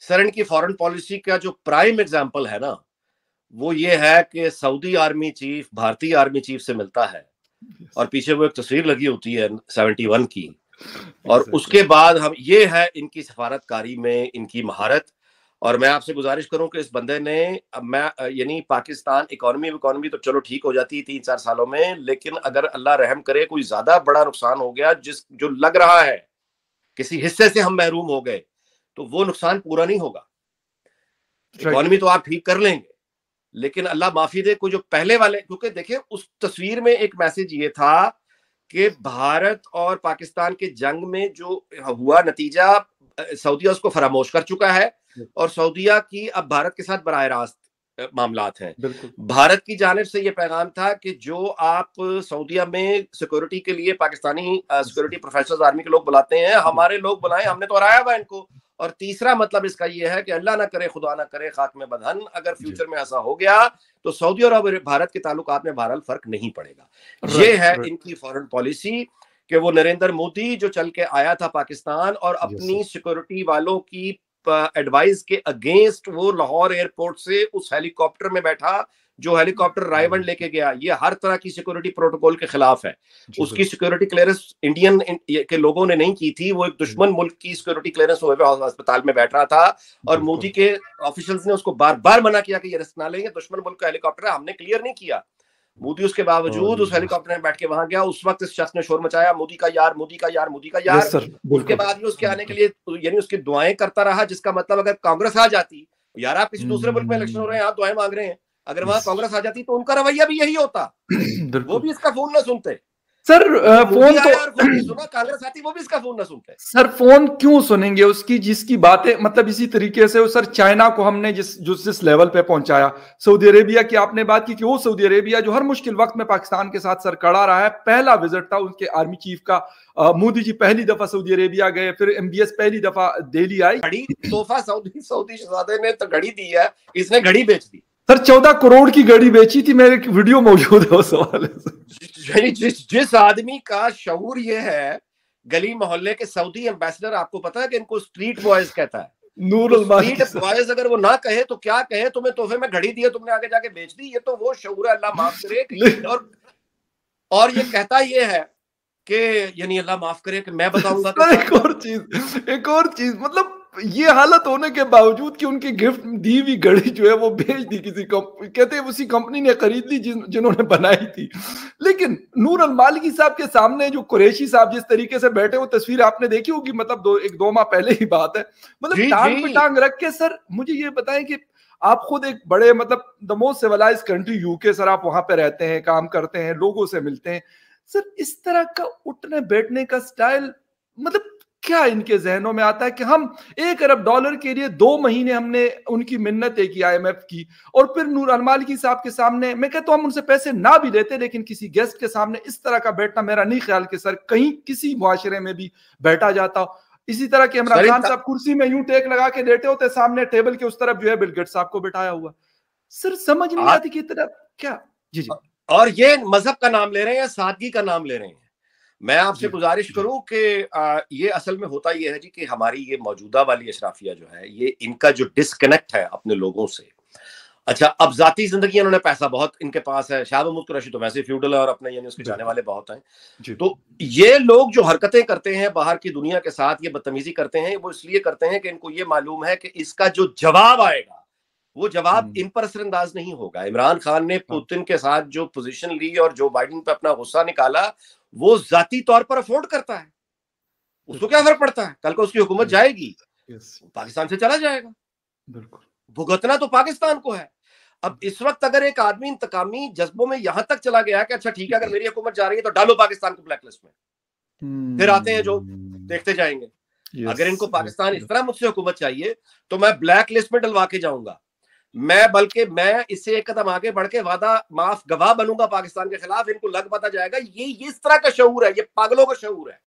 Sir की foreign policy का जो प्राइम एग्जाम्पल है ना वो ये है कि सऊदी आर्मी चीफ भारतीय आर्मी चीफ से मिलता है और पीछे वो एक तस्वीर लगी होती है सेवेंटी वन की और उसके बाद हम ये है इनकी सफारतकारी में इनकी महारत और मैं आपसे गुजारिश करूं कि इस बंदे ने अब मैं यानी पाकिस्तान इकोनॉमी इकोनॉमी तो चलो ठीक हो जाती है तीन चार सालों में लेकिन अगर अल्लाह रहम करे कोई ज्यादा बड़ा नुकसान हो गया जिस जो लग रहा है किसी हिस्से से हम महरूम हो गए तो वो नुकसान पूरा नहीं होगा इकोनॉमी तो आप ठीक कर लेंगे लेकिन अल्लाह माफी दे को जो पहले वाले क्योंकि देखिए उस तस्वीर में एक मैसेज ये था कि भारत और पाकिस्तान के जंग में जो हुआ नतीजा सऊदीया उसको फरामोश कर चुका है और सऊदीया की अब भारत के साथ बरह रास्त मामला हैं भारत की जानब से यह पैगाम था कि जो आप सऊदीया में सिक्योरिटी के लिए पाकिस्तानी सिक्योरिटी प्रोफेशनल आर्मी के लोग बुलाते हैं हमारे लोग बुलाएं हमने तो हराया हुआ इनको और तीसरा मतलब इसका यह है कि अल्लाह ना करे खुदा ना करे खाक में बधन अगर फ्यूचर में ऐसा हो गया तो सऊदी और भारत के ताल्लुक में बहरहाल फर्क नहीं पड़ेगा ये है इनकी फॉरन पॉलिसी कि वो नरेंद्र मोदी जो चल के आया था पाकिस्तान और अपनी सिक्योरिटी वालों की एडवाइस के अगेंस्ट वो लाहौर एयरपोर्ट से उस हेलीकॉप्टर में बैठा जो हेलीकॉप्टर हाँ। रायबंड लेके गया ये हर तरह की सिक्योरिटी प्रोटोकॉल के खिलाफ है उसकी सिक्योरिटी क्लियरेंस इंडियन के लोगों ने नहीं की थी वो एक दुश्मन मुल्क की सिक्योरिटी क्लियरेंस हुए अस्पताल में बैठ रहा था और मोदी के ऑफिशियल्स ने उसको बार बार मना किया कि ये रिस्क ना लेंगे दुश्मन मुल्क का हेलीकॉप्टर हमने क्लियर नहीं किया मोदी उसके बावजूद उस हेलीकॉप्टर में बैठ के वहां गया उस वक्त इस शख्स ने शोर मचाया मोदी का यार मोदी का यार मोदी का यार उसके बाद भी उसके आने के लिए यानी उसकी दुआएं करता रहा जिसका मतलब अगर कांग्रेस आ जाती यार आप किसी हम्म, दूसरे मुल्क में इलेक्शन हो रहे हैं आप दुआएं मांग रहे हैं अगर वहां कांग्रेस आ जाती तो उनका रवैया भी यही होता वो भी इसका फोन ना सुनते सर फोन तो वो भी इसका फोन ना सुनते सर फोन क्यों सुनेंगे उसकी जिसकी बातें मतलब इसी तरीके से सर चाइना को हमने जिस जो जिस लेवल पे पहुंचाया सऊदी अरेबिया की आपने बात की कि वो सऊदी अरेबिया जो हर मुश्किल वक्त में पाकिस्तान के साथ सर कड़ा रहा है पहला विजिट था उनके आर्मी चीफ का मोदी जी पहली दफा सऊदी अरेबिया गए फिर एम पहली दफा दिल्ली आई घड़ी तोहफा सऊदी सऊदी ने तो घड़ी दी है इसने घड़ी बेच दी सर चौदह करोड़ की गाड़ी बेची थी मेरे वीडियो मौजूद है उस सवाल जिस जिस आदमी का शहूर ये है गली मोहल्ले के सऊदी एम्बेसडर आपको पता है कि इनको स्ट्रीट बॉयज कहता है नूर स्ट्रीट बॉयज अगर वो ना कहे तो क्या कहे तुम्हें तोहफे में घड़ी दी है तुमने आगे जाके बेच दी ये तो वो शहूर अल्लाह माफ करे और और ये कहता ये है कि यानी अल्लाह माफ करे कि मैं बताऊंगा तो एक और चीज एक और चीज मतलब ये हालत होने के बावजूद कि उनकी गिफ्ट दी हुई घड़ी जो है वो भेज दी किसी कंपनी कहते हैं उसी कंपनी ने खरीद ली जिन जिन्होंने बनाई थी लेकिन नूर अल मालिकी साहब के सामने जो कुरेशी साहब जिस तरीके से बैठे वो तस्वीर आपने देखी होगी मतलब दो एक दो माह पहले ही बात है मतलब टांग पे टांग रख के सर मुझे ये बताएं कि आप खुद एक बड़े मतलब the most civilise country UK sir आप वहां पे रहते हैं काम करते हैं लोगों से मिलते हैं सर इस तरह का उठने बैठने का स्टाइल मतलब क्या इनके जहनों में आता है कि हम एक अरब डॉलर के लिए दो महीने हमने उनकी मिन्नत की आईएमएफ की और फिर नूर अनमालकी साहब के सामने मैं कहता हूँ हम उनसे पैसे ना भी देते लेकिन किसी गेस्ट के सामने इस तरह का बैठना मेरा नहीं ख्याल कि सर कहीं किसी मुआरे में भी बैठा जाता हो इसी तरह के इमरान खान साहब कुर्सी में यूं टेक लगा के लेटे होते सामने टेबल के उस तरफ जो है बिलगेट साहब को बैठाया हुआ सर समझ नहीं आती कि तरफ क्या जी जी और ये मजहब का नाम ले रहे हैं या सादगी का नाम ले रहे हैं मैं आपसे गुजारिश करूं कि ये असल में होता यह है जी कि हमारी ये मौजूदा वाली अशराफिया जो है ये इनका जो डिसकनेक्ट है अपने लोगों से अच्छा अब जाती जिंदगी इन्होंने पैसा बहुत इनके पास है शाह महमूद कुरैशी तो वैसे फ्यूडल है और अपने यानी उसके जाने वाले बहुत हैं तो ये लोग जो हरकतें करते हैं बाहर की दुनिया के साथ ये बदतमीजी करते हैं वो इसलिए करते हैं कि इनको ये मालूम है कि इसका जो जवाब आएगा वो जवाब हम्म। पर असरअंदाज नहीं होगा इमरान खान ने हाँ। पुतिन के साथ जो पोजीशन ली और जो बाइडन पे अपना गुस्सा निकाला वो जाती तौर पर अफोर्ड करता है उसको क्या फर्क पड़ता है कल को उसकी हुकूमत हम्म। जाएगी पाकिस्तान से चला जाएगा बिल्कुल भुगतना तो पाकिस्तान को है अब हम्म। इस वक्त अगर एक आदमी इंतकामी जज्बों में यहां तक चला गया है कि अच्छा ठीक है अगर मेरी हुकूमत जा रही है तो डालो पाकिस्तान को ब्लैक लिस्ट में फिर आते हैं जो देखते जाएंगे अगर इनको पाकिस्तान इस तरह मुझसे हुकूमत चाहिए तो मैं ब्लैक लिस्ट में डलवा के जाऊंगा मैं बल्कि मैं इसे एक कदम आगे बढ़ के वादा माफ गवाह बनूंगा पाकिस्तान के खिलाफ इनको लग पता जाएगा ये इस तरह का शहूर है ये पागलों का शहूर है